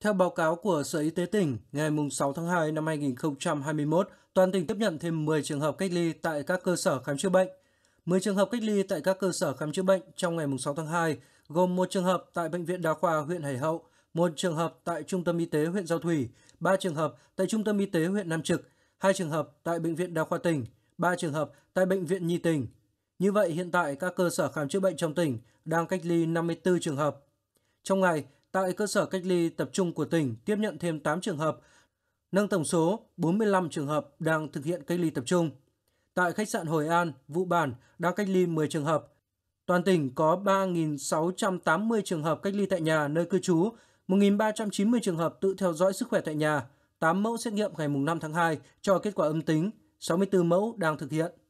Theo báo cáo của Sở Y tế tỉnh, ngày 6 tháng 2 năm 2021, toàn tỉnh tiếp nhận thêm 10 trường hợp cách ly tại các cơ sở khám chữa bệnh. 10 trường hợp cách ly tại các cơ sở khám chữa bệnh trong ngày 6 tháng 2, gồm một trường hợp tại Bệnh viện Đa khoa huyện Hải Hậu, một trường hợp tại Trung tâm Y tế huyện Giao Thủy, 3 trường hợp tại Trung tâm Y tế huyện Nam Trực, 2 trường hợp tại Bệnh viện Đa khoa tỉnh, 3 trường hợp tại Bệnh viện Nhi tỉnh. Như vậy, hiện tại các cơ sở khám chữa bệnh trong tỉnh đang cách ly 54 trường hợp. Trong ngày, tại cơ sở cách ly tập trung của tỉnh tiếp nhận thêm 8 trường hợp, nâng tổng số 45 trường hợp đang thực hiện cách ly tập trung. Tại khách sạn Hội An, Vũ Bản đang cách ly 10 trường hợp. Toàn tỉnh có 3.680 trường hợp cách ly tại nhà nơi cư trú, 1.390 trường hợp tự theo dõi sức khỏe tại nhà, 8 mẫu xét nghiệm ngày 5 tháng 2 cho kết quả âm tính, 64 mẫu đang thực hiện.